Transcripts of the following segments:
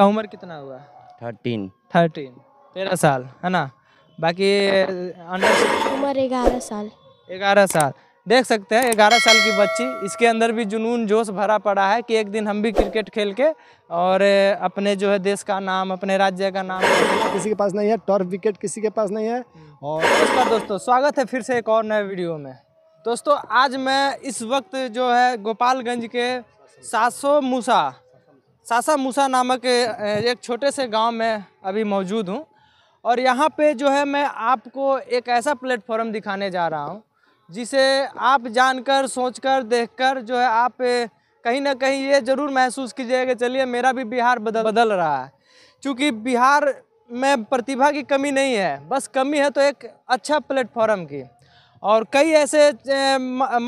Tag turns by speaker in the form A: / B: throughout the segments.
A: आपका उम्र कितना हुआ थर्टीन थर्टीन तेरह साल है ना बाकी अंडर उम्र ग्यारह साल ग्यारह साल देख सकते हैं ग्यारह साल की बच्ची इसके अंदर भी जुनून जोश भरा पड़ा है कि एक दिन हम भी क्रिकेट खेल के और अपने जो है देश का नाम अपने राज्य का नाम
B: किसी के पास नहीं है टॉर्फ विकेट किसी के पास नहीं है
A: और नमस्कार दोस्तों स्वागत है फिर से एक और नए वीडियो में दोस्तों आज मैं इस वक्त जो है गोपालगंज के सासो मूसा सासा मूसा नामक एक छोटे से गांव में अभी मौजूद हूं और यहां पे जो है मैं आपको एक ऐसा प्लेटफॉर्म दिखाने जा रहा हूं जिसे आप जानकर सोचकर देखकर जो है आप कहीं ना कहीं ये ज़रूर महसूस कीजिएगा चलिए मेरा भी बिहार बदल बदल रहा है क्योंकि बिहार में प्रतिभा की कमी नहीं है बस कमी है तो एक अच्छा प्लेटफॉर्म की और कई ऐसे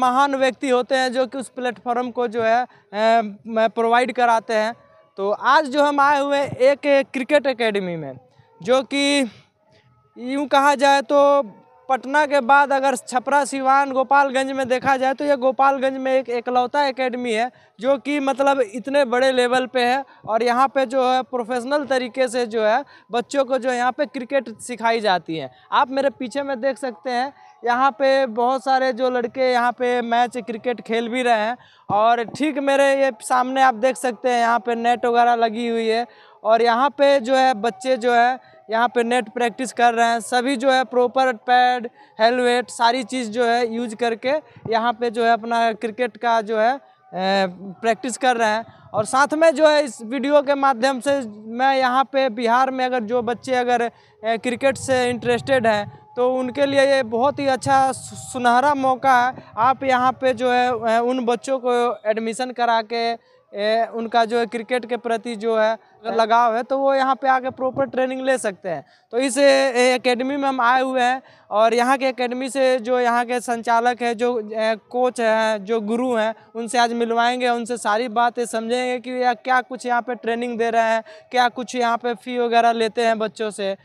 A: महान व्यक्ति होते हैं जो कि उस प्लेटफॉर्म को जो है प्रोवाइड कराते हैं तो आज जो हम आए हुए एक क्रिकेट एकेडमी में जो कि यूँ कहा जाए तो पटना के बाद अगर छपरा सिवान गोपालगंज में देखा जाए तो ये गोपालगंज में एक एकलौता एकेडमी है जो कि मतलब इतने बड़े लेवल पे है और यहाँ पे जो है प्रोफेशनल तरीके से जो है बच्चों को जो यहाँ पे क्रिकेट सिखाई जाती है आप मेरे पीछे में देख सकते हैं यहाँ पे बहुत सारे जो लड़के यहाँ पे मैच क्रिकेट खेल भी रहे हैं और ठीक मेरे ये सामने आप देख सकते हैं यहाँ पे नेट वगैरह लगी हुई है और यहाँ पे जो है बच्चे जो है यहाँ पे नेट प्रैक्टिस कर रहे हैं सभी जो है प्रॉपर पैड हेलमेट सारी चीज़ जो है यूज करके यहाँ पे जो है अपना क्रिकेट का जो है प्रैक्टिस कर रहे हैं और साथ में जो है इस वीडियो के माध्यम से मैं यहाँ पे बिहार में अगर जो बच्चे अगर क्रिकेट से इंटरेस्टेड हैं तो उनके लिए ये बहुत ही अच्छा सुनहरा मौका है आप यहाँ पे जो है उन बच्चों को एडमिशन करा के उनका जो है क्रिकेट के प्रति जो है अगर लगाव है तो वो यहाँ पे आके प्रॉपर ट्रेनिंग ले सकते हैं तो इस एकेडमी में हम आए हुए हैं और यहाँ के एकेडमी से जो यहाँ के संचालक है जो कोच हैं जो गुरु हैं उनसे आज मिलवाएंगे उनसे सारी बातें समझेंगे कि यह क्या कुछ यहाँ पे ट्रेनिंग दे रहे हैं क्या कुछ यहाँ पे फ़ी वगैरह लेते हैं बच्चों से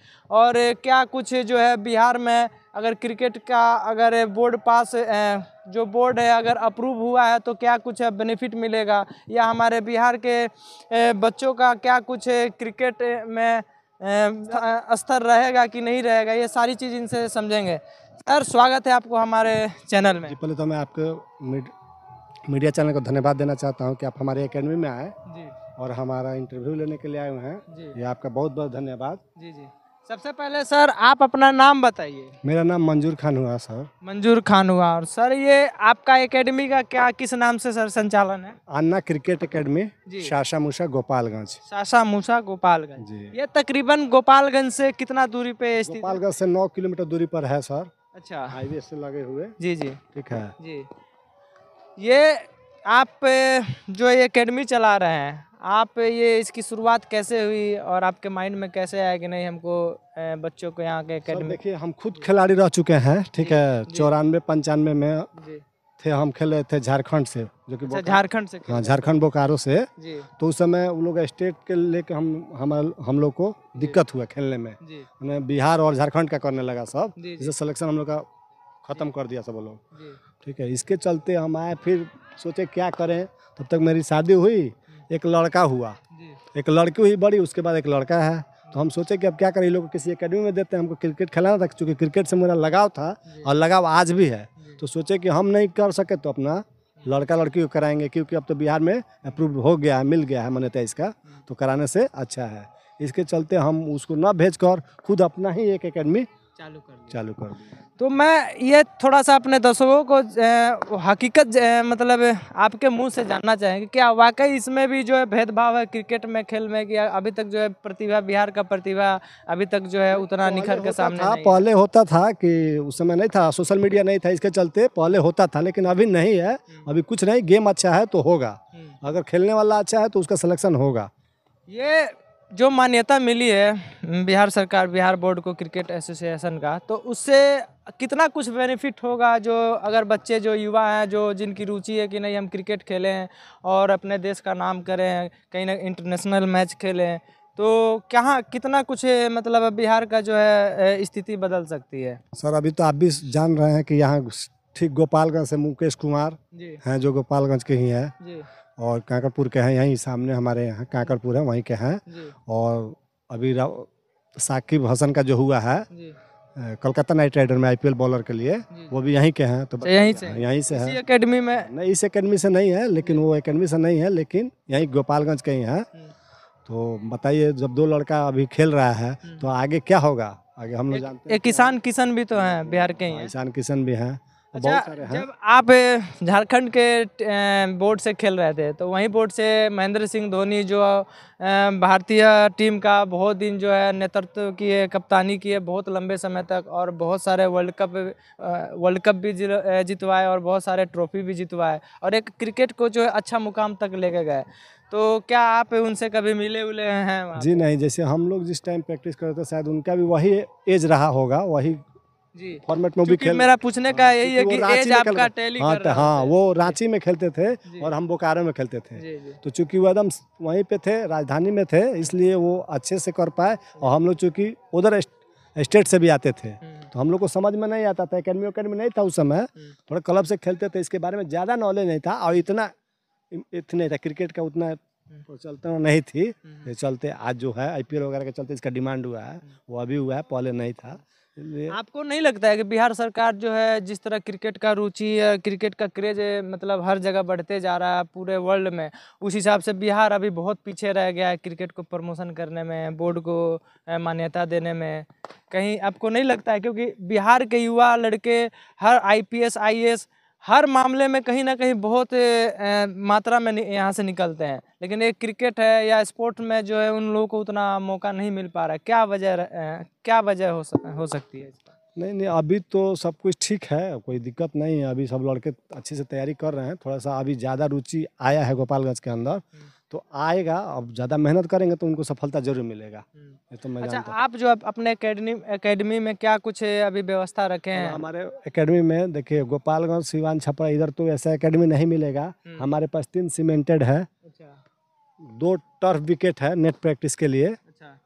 A: और क्या कुछ जो है बिहार में अगर क्रिकेट का अगर बोर्ड पास जो बोर्ड है अगर अप्रूव हुआ है तो क्या कुछ बेनिफिट मिलेगा या हमारे बिहार के बच्चों का क्या कुछ क्रिकेट में स्तर रहेगा कि नहीं रहेगा ये सारी चीज़ इनसे समझेंगे सर स्वागत है आपको हमारे
B: चैनल में पहले तो मैं आपको मीडिया चैनल को धन्यवाद देना चाहता हूँ कि आप हमारे एकेडमी में आए और हमारा इंटरव्यू लेने के लिए आए हुए हैं ये आपका बहुत बहुत धन्यवाद
A: जी जी सबसे पहले सर आप अपना नाम बताइए
B: मेरा नाम मंजूर खान हुआ सर
A: मंजूर खान हुआ और सर ये आपका एकेडमी का क्या
B: किस नाम से सर संचालन है अन्ना क्रिकेट एकेडमी शाशा मूसा गोपालगंज
A: शाशा मूसा गोपालगंज ये तकरीबन गोपालगंज से कितना दूरी पे गोपालगंज से नौ किलोमीटर दूरी पर है सर
B: अच्छा हाईवे से लगे हुए जी जी ठीक है जी
A: ये आप जो ये अकेडमी चला रहे हैं आप ये इसकी शुरुआत कैसे हुई और आपके माइंड में कैसे आया कि नहीं हमको बच्चों को यहाँ के अकेडमी देखिए हम खुद
B: खिलाड़ी रह चुके हैं ठीक है चौरानवे पंचानवे में थे हम खेले थे झारखंड से जो कि अच्छा, झारखंड से हाँ झारखंड बोकारो से तो उस समय वो लोग स्टेट के लेके हम हम हम लोग को दिक्कत हुआ खेलने में बिहार और झारखंड का करने लगा सब जिससे सिलेक्शन हम लोग का ख़त्म कर दिया सब लोग ठीक है इसके चलते हम आए फिर सोचे क्या करें तब तक मेरी शादी हुई एक लड़का हुआ एक लड़की हुई बड़ी उसके बाद एक लड़का है तो हम सोचे कि अब क्या करें लोग किसी एकेडमी में देते हैं हमको क्रिकेट खेलाना था चूँकि क्रिकेट से मेरा लगाव था और लगाव आज भी है तो सोचे कि हम नहीं कर सके तो अपना लड़का लड़की को कराएंगे क्योंकि अब तो बिहार में अप्रूव हो गया है मिल गया है मान्यता इसका तो कराने से अच्छा है इसके चलते हम उसको ना भेज कर खुद अपना ही एक एकेडमी चालू कर चालू कर तो मैं ये थोड़ा
A: सा अपने दर्शकों को हकीकत मतलब आपके मुंह से जानना चाहेंगे क्या वाकई इसमें भी जो है भेदभाव है क्रिकेट में खेल में कि अभी तक जो है प्रतिभा बिहार का प्रतिभा अभी तक जो है उतना निखर के सामने था
B: पहले होता था कि उस समय नहीं था सोशल मीडिया नहीं था इसके चलते पहले होता था लेकिन अभी नहीं है हम्म। अभी कुछ नहीं गेम अच्छा है तो होगा हम्म। अगर खेलने वाला अच्छा है तो उसका सलेक्शन होगा
A: ये जो मान्यता मिली है बिहार सरकार बिहार बोर्ड को क्रिकेट एसोसिएशन का तो उससे कितना कुछ बेनिफिट होगा जो अगर बच्चे जो युवा हैं जो जिनकी रुचि है कि नहीं हम क्रिकेट खेलें और अपने देश का नाम करें कहीं ना इंटरनेशनल मैच खेलें तो कहाँ कितना कुछ मतलब बिहार का जो है स्थिति बदल सकती है
B: सर अभी तो आप भी जान रहे हैं कि यहाँ ठीक गोपालगंज से मुकेश कुमार हैं जो गोपालगंज के ही हैं और कांकरपुर के हैं यहीं सामने हमारे यहाँ कांकरपुर है वहीं के हैं और अभी साकिब हसन का जो हुआ है कलकत्ता नाइट राइडर में आईपीएल बॉलर के लिए वो भी यहीं के हैं तो अच्छा, यहीं से यहीं से है एकेडमी में नहीं इस एकेडमी से नहीं है लेकिन वो एकेडमी से नहीं है लेकिन यहीं गोपालगंज के ही हैं तो बताइए जब दो लड़का अभी खेल रहा है हम्म। तो आगे क्या होगा आगे हम लोग जानते
A: हैं किसान किशन भी तो हैं बिहार के ही हाँ,
B: किसान किशन भी हैं तो अच्छा जब
A: आप झारखंड के बोर्ड से खेल रहे थे तो वहीं बोर्ड से महेंद्र सिंह धोनी जो भारतीय टीम का बहुत दिन जो है नेतृत्व किए कप्तानी किए बहुत लंबे समय तक और बहुत सारे वर्ल्ड कप वर्ल्ड कप भी जितवाए और बहुत सारे ट्रॉफी भी जितवाए और एक क्रिकेट को जो है अच्छा मुकाम तक लेके गए तो क्या आप उनसे कभी मिले उले हैं
B: जी नहीं जैसे हम लोग जिस टाइम प्रैक्टिस करते थे शायद उनका भी वही एज रहा होगा वही फॉर्मेट में भी खेल मेरा
A: पूछने का हाँ, यही है कि एज आपका टैली हाँ, कर तो
B: हाँ वो रांची में खेलते थे और हम बोकारो में खेलते थे तो चूंकि वो एकदम वहीं पे थे राजधानी में थे इसलिए वो अच्छे से कर पाए और हम लोग चूंकि उधर स्टेट से भी आते थे हम्म। तो हम लोग को समझ में नहीं आता था अकेडमी अकेडमी नहीं था उस समय हम्म। थोड़ा क्लब से खेलते थे इसके बारे में ज़्यादा नॉलेज नहीं था और इतना इतना नहीं था क्रिकेट का उतना हम्म। चलते नहीं थी चलते आज जो है आई वगैरह के चलते इसका डिमांड हुआ है वो अभी हुआ है पहले नहीं था आपको
A: नहीं लगता है कि बिहार सरकार जो है जिस तरह क्रिकेट का रुचि क्रिकेट का क्रेज मतलब हर जगह बढ़ते जा रहा है पूरे वर्ल्ड में उस हिसाब से बिहार अभी बहुत पीछे रह गया है क्रिकेट को प्रमोशन करने में बोर्ड को मान्यता देने में कहीं आपको नहीं लगता है क्योंकि बिहार के युवा लड़के हर I P S I S हर मामले में कहीं ना कहीं बहुत मात्रा में यहाँ से निकलते हैं लेकिन एक क्रिकेट है या स्पोर्ट में जो है उन लोगों को उतना मौका नहीं मिल पा रहा है क्या वजह क्या वजह हो हो सकती है इसका
B: नहीं नहीं अभी तो सब कुछ ठीक है कोई दिक्कत नहीं है अभी सब लड़के अच्छे से तैयारी कर रहे हैं थोड़ा सा अभी ज़्यादा रुचि आया है गोपालगंज के अंदर हम्म। तो आएगा अब ज़्यादा मेहनत करेंगे तो उनको सफलता जरूर मिलेगा हम्म। ये तो मैं अच्छा, जानता
A: आप जो अपने एकेडमी एकेडमी में क्या कुछ अभी व्यवस्था रखे हैं हाँ, हमारे
B: एकेडमी में देखिए गोपालगंज सिवान छपरा इधर तो ऐसा एकेडमी नहीं मिलेगा हम्म। हमारे पास तीन सीमेंटेड है अच्छा। दो टर्फ विकेट है नेट प्रैक्टिस के लिए अच्छा।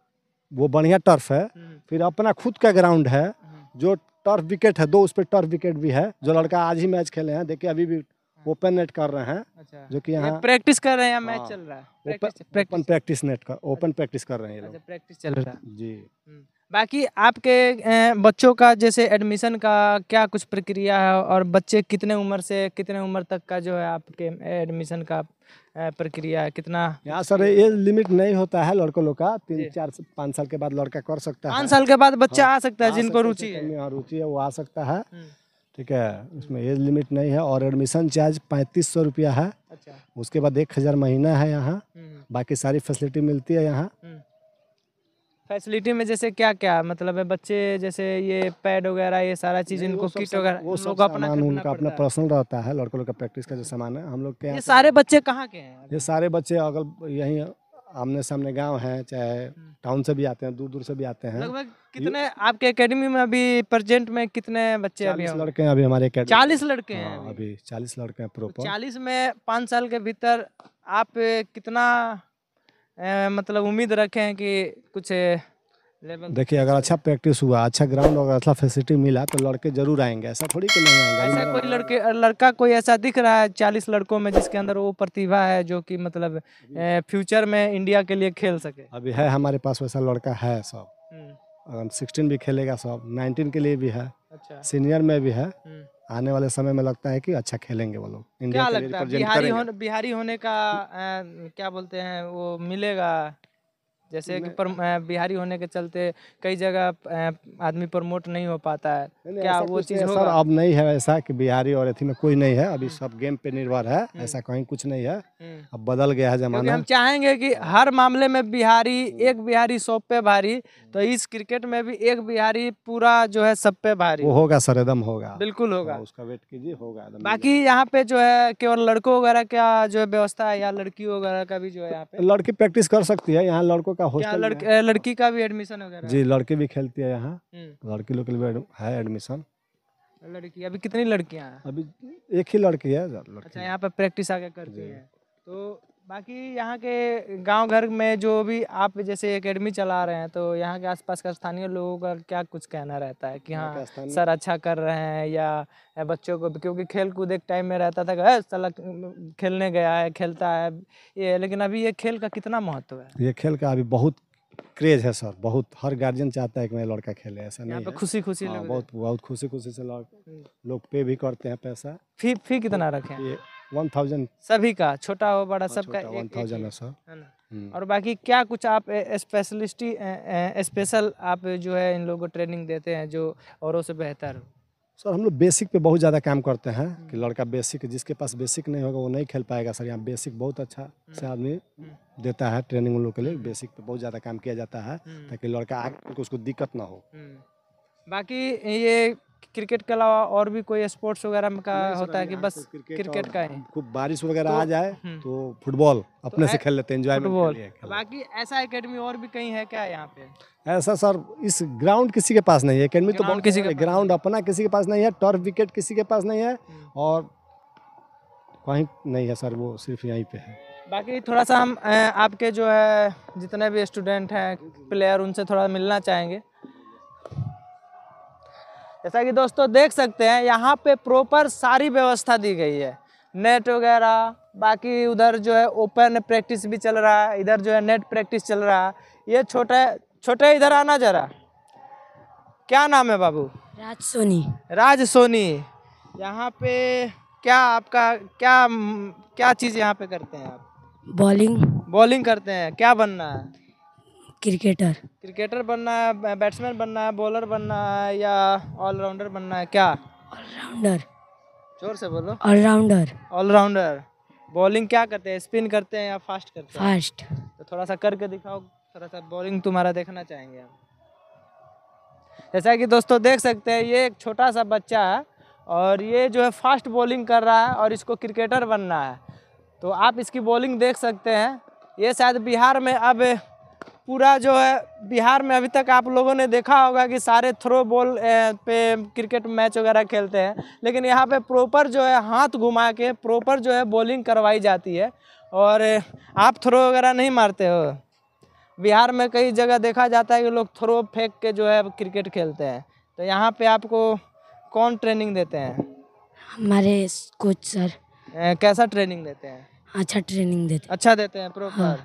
B: वो बढ़िया टर्फ है फिर अपना खुद का ग्राउंड है जो टर्फ विकेट है दो उस पर टर्फ विकेट भी है जो लड़का आज ही मैच खेले हैं देखिए अभी भी ओपन हाँ। नेट कर रहे हैं अच्छा। जो कि यहाँ
A: प्रैक्टिस कर रहे हैं मैच हाँ। चल रहा
B: है ओपन प्रैक्टिस नेट कर ओपन प्रैक्टिस कर रहे हैं ये लोग प्रैक्टिस अच्छा, चल रहा है जी हम्म।
A: बाकी आपके बच्चों का जैसे एडमिशन का क्या कुछ प्रक्रिया है और बच्चे कितने उम्र से कितने उम्र तक का जो है आपके एडमिशन का प्रक्रिया है कितना
B: यहाँ सर ये लिमिट नहीं होता है लड़कों लोग का तीन चार पाँच साल के बाद लड़का कर सकता है पाँच साल के बाद बच्चा हाँ, आ सकता है जिनको रुचि है रुचि है वो आ सकता है हम्म। ठीक है उसमें एज लिमिट नहीं है और एडमिशन चार्ज पैंतीस सौ रुपया है अच्छा। उसके बाद एक हज़ार महीना है यहाँ हम्म। बाकी सारी फैसिलिटी मिलती है यहाँ
A: हम्म। फैसिलिटी में जैसे क्या क्या मतलब है बच्चे जैसे ये पैड वगैरह ये सारा चीज़ इनको किट वगैरह वो सब सामान उनका
B: अपना पर्सनल रहता है लड़कों लोग का प्रैक्टिस का जो सामान है हम लोग के ये सारे
A: बच्चे कहाँ के हैं
B: ये सारे बच्चे अगल यही आमने सामने गांव है चाहे हम्म। टाउन से भी आते हैं दूर दूर से भी आते हैं कितने
A: आपके एकेडमी में अभी प्रेजेंट में कितने बच्चे अभी लड़के
B: हैं अभी हमारे चालीस लड़के हैं हाँ, अभी चालीस लड़के हैं प्रोपर तो चालीस
A: में पाँच साल के भीतर आप कितना मतलब उम्मीद हैं कि कुछ देखिए
B: अगर अच्छा प्रैक्टिस हुआ अच्छा ग्राउंड और अच्छा फैसिलिटी मिला तो लड़के जरूर आएंगे ऐसा थोड़ी कि नहीं ऐसा
A: कोई लड़के लड़का कोई ऐसा दिख रहा है चालीस लड़कों में जिसके अंदर वो प्रतिभा है जो कि मतलब फ्यूचर में इंडिया के लिए खेल सके अभी है हमारे
B: पास वैसा लड़का है सब हम्म। अगर सिक्सटीन भी खेलेगा सब नाइनटीन के लिए भी है अच्छा सीनियर में भी है हम्म। आने वाले समय में लगता है कि अच्छा खेलेंगे वो लोग इंडिया क्या लगता है बिहारी
A: होने का आ, क्या बोलते हैं वो मिलेगा जैसे कि पर, बिहारी होने के चलते कई जगह आदमी प्रमोट नहीं हो पाता है क्या वो चीज़ होगा अब
B: नहीं है ऐसा कि बिहारी और अथी में कोई नहीं है अभी हम्म। सब गेम पे निर्भर है हम्म। ऐसा कहीं कुछ नहीं है हम्म। अब बदल गया है जमाना हम
A: चाहेंगे कि हर मामले में बिहारी एक बिहारी सौ पे भारी तो इस क्रिकेट में भी एक बिहारी पूरा जो है सब पे भारी
B: वो होगा सर एकदम होगा
A: बिल्कुल होगा हाँ, उसका वेट कीजिए होगा बाकी यहाँ पे जो
B: है केवल लड़कों
A: वगैरह का जो है व्यवस्था है या लड़की वगैरह का भी जो है यहाँ
B: पे लड़की प्रैक्टिस कर सकती है यहाँ लड़कों का हॉस्टल लड़की
A: लड़की का भी एडमिशन वगैरह जी
B: लड़के भी खेलती है यहाँ हम्म। लड़की लोग के लिए है एडमिशन
A: लड़की अभी कितनी लड़कियाँ हैं
B: अभी एक ही लड़की है लड़की अच्छा
A: यहाँ पे प्रैक्टिस आगे करती है तो बाकी यहाँ के गांव घर में जो भी आप जैसे एकेडमी चला रहे हैं तो यहाँ के आसपास का स्थानीय लोगों का क्या कुछ कहना रहता है कि हाँ सर अच्छा कर रहे हैं या बच्चों को क्योंकि खेल कूद एक टाइम में रहता था कि सला खेलने गया है खेलता है ये लेकिन अभी ये खेल का कितना महत्व
B: है ये खेल का अभी बहुत क्रेज है सर बहुत हर गार्जियन चाहता है कि मेरा लड़का खेले ऐसा नहीं पे खुशी खुशी हाँ, बहुत बहुत खुशी खुशी से लोग हम्म। लोग पे भी करते हैं पैसा फी फी कितना रखे वन
A: सभी का छोटा हो बड़ा हाँ, सबका वन थाउजेंड
B: है ना हम्म।
A: और बाकी क्या कुछ आप स्पेशलिस्टी स्पेशल आप जो है इन लोगों को ट्रेनिंग देते हैं जो औरों से बेहतर
B: हो सर हम लोग बेसिक पे बहुत ज़्यादा काम करते हैं हम्म। कि लड़का बेसिक जिसके पास बेसिक नहीं होगा वो नहीं खेल पाएगा सर यहाँ बेसिक बहुत अच्छा हम्म। से आदमी देता है ट्रेनिंग उन लोग के लिए बेसिक पे बहुत ज़्यादा काम किया जाता है ताकि लड़का आगे उसको दिक्कत ना हो
A: बाकी ये क्रिकेट के अलावा और भी कोई स्पोर्ट्स वगैरह का होता है कि हाँ, बस क्रिकेट, क्रिकेट का है
B: खूब बारिश वगैरह तो, आ जाए हम्म। तो फुटबॉल तो अपने तो से खेल लेते हैं एंजॉय फुटबॉल
A: बाकी ऐसा एकेडमी और भी कहीं है क्या यहाँ पे
B: ऐसा सर इस ग्राउंड किसी के पास नहीं है एकेडमी तो बहुत किसी के ग्राउंड अपना किसी के पास नहीं है टर्फ विकेट किसी के पास नहीं है हम्म। और कहीं नहीं है सर वो सिर्फ यहीं पे है
A: बाकी थोड़ा सा हम आपके जो है जितने भी स्टूडेंट हैं प्लेयर उनसे थोड़ा मिलना चाहेंगे जैसा कि दोस्तों देख सकते हैं यहाँ पे प्रॉपर सारी व्यवस्था दी गई है नेट वगैरह बाकी उधर जो है ओपन प्रैक्टिस भी चल रहा है इधर जो है नेट प्रैक्टिस चल रहा है ये छोटे छोटे इधर आना जरा क्या नाम है बाबू राज सोनी राज सोनी यहाँ पे क्या आपका क्या क्या चीज़ यहाँ पे करते हैं आप बॉलिंग बॉलिंग करते हैं क्या बनना है क्रिकेटर क्रिकेटर बनना है बैट्समैन बनना है बॉलर बनना है या ऑलराउंडर बनना है क्या ऑलराउंडर जोर से बोलो ऑलराउंडर ऑलराउंडर बॉलिंग क्या करते हैं स्पिन करते हैं या फास्ट करते हैं फास्ट तो थोड़ा सा करके दिखाओ थोड़ा सा बॉलिंग तुम्हारा देखना चाहेंगे हम जैसा कि दोस्तों देख सकते हैं ये एक छोटा सा बच्चा है और ये जो है फास्ट बॉलिंग कर रहा है और इसको क्रिकेटर बनना है तो आप इसकी बॉलिंग देख सकते हैं ये शायद बिहार में अब पूरा जो है बिहार में अभी तक आप लोगों ने देखा होगा कि सारे थ्रो बॉल पे क्रिकेट मैच वगैरह खेलते हैं लेकिन यहाँ पे प्रॉपर जो है हाथ घुमा के प्रॉपर जो है बॉलिंग करवाई जाती है और आप थ्रो वगैरह नहीं मारते हो बिहार में कई जगह देखा जाता है कि लोग थ्रो फेंक के जो है क्रिकेट खेलते हैं तो यहाँ पर आपको कौन ट्रेनिंग देते हैं हमारे कोच सर कैसा ट्रेनिंग देते हैं अच्छा ट्रेनिंग देते अच्छा देते हैं प्रॉपर हाँ।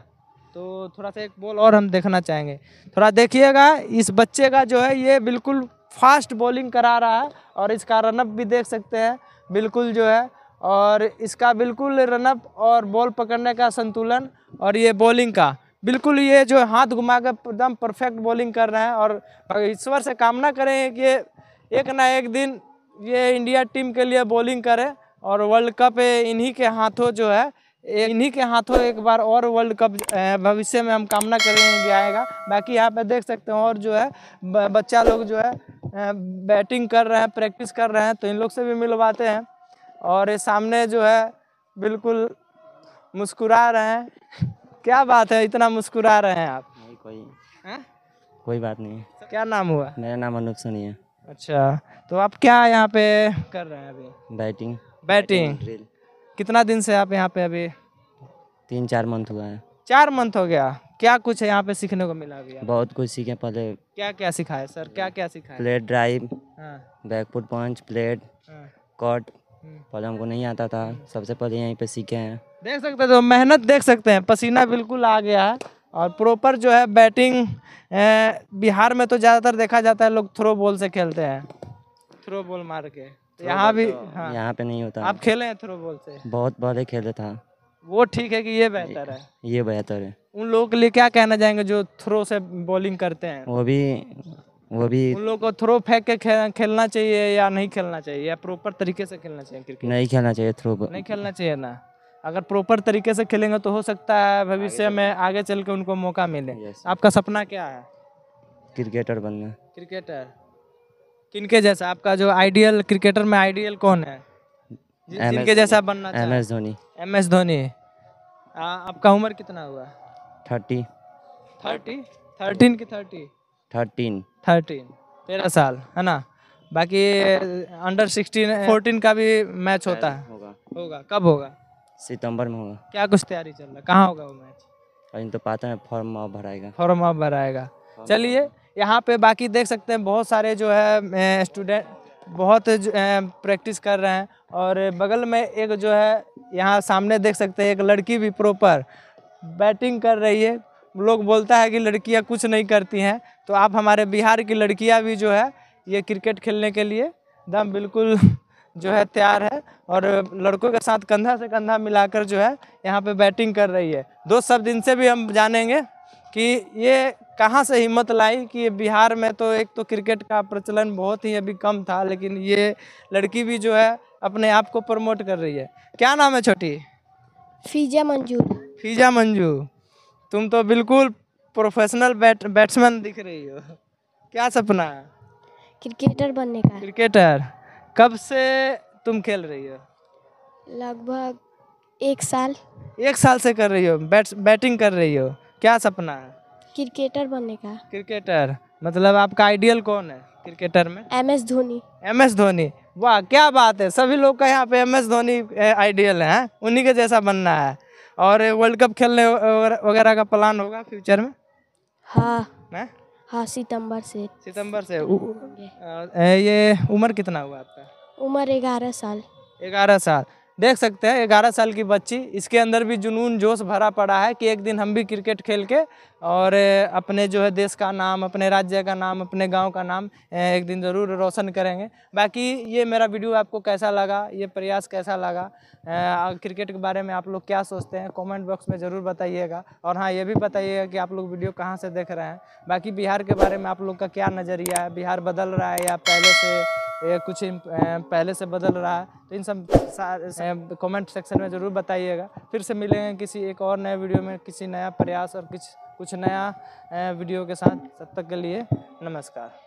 A: तो थोड़ा सा एक बॉल और हम देखना चाहेंगे थोड़ा देखिएगा इस बच्चे का जो है ये बिल्कुल फास्ट बॉलिंग करा रहा है और इसका रनअप भी देख सकते हैं बिल्कुल जो है और इसका बिल्कुल रनअप और बॉल पकड़ने का संतुलन और ये बॉलिंग का बिल्कुल ये जो हाथ घुमा कर एकदम परफेक्ट बॉलिंग कर रहे हैं और ईश्वर से कामना करें कि एक ना एक दिन ये इंडिया टीम के लिए बॉलिंग करें और वर्ल्ड कप इन्हीं के हाथों जो है इन्हीं के हाथों एक बार और वर्ल्ड कप भविष्य में हम कामना करेंगे आएगा बाकी यहाँ पे देख सकते हैं और जो है बच्चा लोग जो है बैटिंग कर रहे हैं प्रैक्टिस कर रहे हैं तो इन लोग से भी मिलवाते हैं और ये सामने जो है बिल्कुल मुस्कुरा रहे हैं क्या बात है इतना मुस्कुरा रहे हैं आप नहीं कोई है? कोई बात नहीं क्या नाम हुआ मेरा नाम अनुप सोनी है अच्छा तो आप क्या यहाँ पे कर रहे हैं अभी बैटिंग बैटिंग, बैटिंग कितना दिन से आप यहाँ पे अभी तीन चार मंथ हुआ है चार मंथ हो गया क्या कुछ है यहाँ पे सीखने को मिला अभी बहुत
B: कुछ सीखे पहले
A: क्या क्या सिखाया सर क्या क्या सिखाया plate drive back
B: backfoot punch plate caught cut पहले हमको नहीं आता था सबसे पहले यहीं पे सीखे हैं
A: देख सकते तो मेहनत देख सकते हैं पसीना बिल्कुल आ गया है और प्रॉपर जो है बैटिंग बिहार में तो ज़्यादातर देखा जाता है लोग थ्रो बॉल से खेलते हैं थ्रो बॉल मार के यहाँ भी हाँ। यहाँ पे नहीं होता आप खेले हैं थ्रो बॉल से
B: बहुत पहले खेले था
A: वो ठीक है कि ये बेहतर है
B: ये बेहतर है
A: उन लोगों के लिए क्या कहना चाहेंगे जो थ्रो से बॉलिंग करते हैं वो भी वो भी उन लोगों को थ्रो फेंक के खेल, खेलना चाहिए या नहीं खेलना चाहिए या प्रॉपर तरीके से खेलना चाहिए क्रिकेट नहीं खेलना चाहिए थ्रो नहीं खेलना चाहिए ना अगर प्रॉपर तरीके से खेलेंगे तो हो सकता है भविष्य में आगे चल के उनको मौका मिले आपका सपना क्या है
B: क्रिकेटर बनना
A: क्रिकेटर किनके जैसा आपका जो आइडियल क्रिकेटर में आइडियल कौन है जिनके जैसा बनना M S Dhoni M S Dhoni आपका उम्र कितना हुआ थर्टी थर्टी थर्टीन की थर्टी थर्टीन थर्टीन तेरह साल है ना बाकी अंडर सिक्सटीन फोर्टीन का भी मैच होता है होगा होगा कब होगा सितंबर में होगा
B: क्या कुछ तैयारी चल रहा है कहाँ होगा वो
A: मैच अभी तो पता है फॉर्म अब भराएगा फॉर्म अब भराएगा चलिए यहाँ पे बाकी देख सकते हैं बहुत सारे जो है स्टूडेंट बहुत प्रैक्टिस कर रहे हैं और बगल में एक जो है यहाँ सामने देख सकते हैं एक लड़की भी प्रॉपर बैटिंग कर रही है लोग बोलता है कि लड़कियाँ कुछ नहीं करती हैं तो आप हमारे बिहार की लड़कियाँ भी जो है ये क्रिकेट खेलने के लिए दम बिल्कुल जो है तैयार है और लड़कों के साथ कंधा से कंधा मिलाकर जो है यहाँ पे बैटिंग कर रही है दो सब दिन से भी हम जानेंगे कि ये कहाँ से हिम्मत लाई कि बिहार में तो एक तो क्रिकेट का प्रचलन बहुत ही अभी कम था लेकिन ये लड़की भी जो है अपने आप को प्रमोट कर रही है क्या नाम है छोटी
B: फीजा मंजू
A: फीजा मंजू तुम तो बिल्कुल प्रोफेशनल बैट बैट्समैन दिख रही हो क्या सपना है
B: क्रिकेटर बनने
A: का क्रिकेटर कब से तुम खेल रही हो लगभग एक साल एक साल से कर रही हो बैट बैटिंग कर रही हो क्या सपना है क्रिकेटर बनने का क्रिकेटर मतलब आपका आइडियल कौन है क्रिकेटर में M S Dhoni M S Dhoni वाह क्या बात है सभी लोग का यहाँ पे एम एस धोनी आइडियल है, हाँ? उन्हीं के जैसा बनना है और वर्ल्ड कप खेलने वगैरह का प्लान होगा फ्यूचर में हाँ है? हाँ सितंबर से सितंबर से उ, ये उम्र कितना हुआ आपका उम्र ग्यारह साल ग्यारह साल देख सकते हैं ग्यारह साल की बच्ची इसके अंदर भी जुनून जोश भरा पड़ा है कि एक दिन हम भी क्रिकेट खेल के और अपने जो है देश का नाम अपने राज्य का नाम अपने गांव का नाम एक दिन ज़रूर रोशन करेंगे बाकी ये मेरा वीडियो आपको कैसा लगा ये प्रयास कैसा लगा क्रिकेट के बारे में आप लोग क्या सोचते हैं कमेंट बॉक्स में ज़रूर बताइएगा और हाँ ये भी बताइएगा कि आप लोग वीडियो कहाँ से देख रहे हैं बाकी बिहार के बारे में आप लोग का क्या नज़रिया है बिहार बदल रहा है या पहले से ये कुछ पहले से बदल रहा है तो इन सब कमेंट सेक्शन में ज़रूर बताइएगा फिर से मिलेंगे किसी एक और नए वीडियो में किसी नया प्रयास और किसी कुछ नया वीडियो के साथ तब तक के लिए नमस्कार